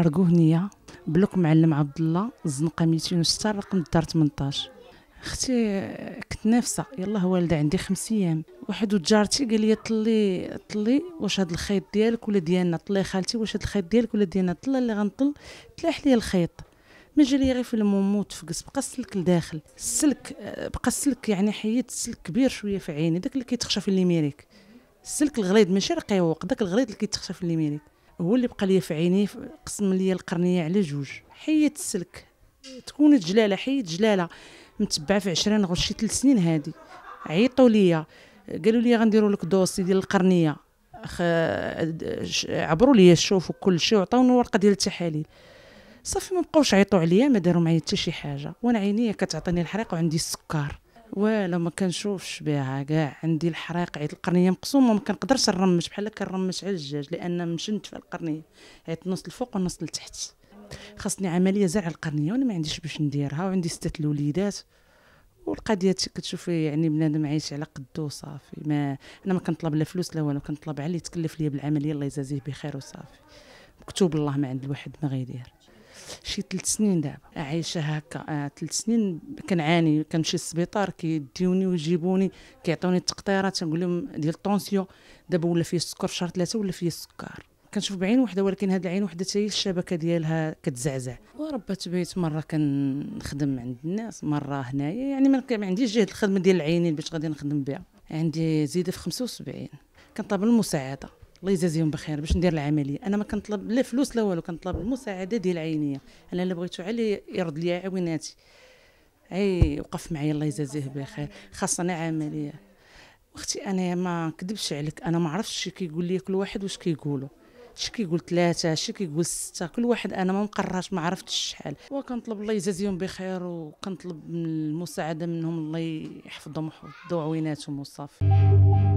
هنية بلوك معلم عبد الله الزنقه 206 رقم الدار 18 اختي كنت نافسه يلا والده عندي خمس ايام واحد وجارتي قال لي طلي طلي واش هاد الخيط ديالك ولا ديالنا طلي خالتي واش هاد الخيط ديالك ولا ديالنا طلى اللي غنطل تلاح لي الخيط ما جالي غير في المومو تفقس بقى السلك لداخل السلك بقى السلك يعني حيد السلك كبير شويه في عيني داك اللي كيتخشى في الليميريك السلك الغليظ ماشي رقيوق داك الغليظ اللي كيتخشى في الليميريك هو اللي بقى لي في عيني قسم لي القرنيه على جوج حيت السلك تكون جلاله حيت جلاله متبعه في 20 غير شي 3 سنين هادي عيطوا ليا قالوا لي غنديروا لك دوسي ديال القرنيه خ... عبروا لي شوفوا كل شيء وعطوني ورقه ديال التحاليل صافي ما بقاوش عيطوا عليا ما داروا معايا حتى شي حاجه وانا عينيا كتعطيني الحريق وعندي السكر ولا ما كنشوفش بها كاع عندي الحريق عيط القرنيه مقسومه ما كنقدرش نرمش بحال كنرمش على الجاج لان مشنت في القرنيه عيط نص الفوق ونص لتحت خاصني عمليه زرع القرنيه وانا ما عنديش باش نديرها وعندي سته الوليدات والقضيه كتشوفي يعني بنادم عايش على قدو صافي ما انا ما كنطلب لا فلوس لا والو كنطلب على اللي تكلف لي بالعمليه الله يجازيه بخير وصافي مكتوب الله ما عند الواحد ما غيدير شي ثلاث سنين دابا عايشه هكا ثلاث آه، سنين كنعاني كنمشي للسبيطار كيديوني ويجيبوني كيعطوني التقطيرات تنقول لهم ديال الطونسيون دابا ولا فيه السكر في شهر ثلاثه ولا فيه السكر كنشوف بعين وحده ولكن هاد العين وحده تاهي هي الشبكه ديالها كتزعزع وربة بيت مره كنخدم عند الناس مره هنايا يعني ما عنديش جهد الخدمه ديال العينين باش غادي نخدم بها عندي زيدة في 75 كنطلب المساعده الله يجازيهم بخير باش ندير العمليه انا ما كنطلب لا فلوس لا والو كنطلب المساعده ديال عينيه انا اللي بغيتو علي يرد لي عويناتي اي وقف معايا الله يجازيه بخير خاصنا عمليه اختي انا ما كذبش عليك انا ما عرفتش شي كيقول لي كل واحد واش كيقولوا شي كيقول ثلاثة شي كيقول ستة كل واحد أنا ما مقراش ما عرفتش شحال وكنطلب الله يجازيهم بخير وكنطلب من المساعدة منهم الله يحفظهم ويحفظوا عويناتهم وصافي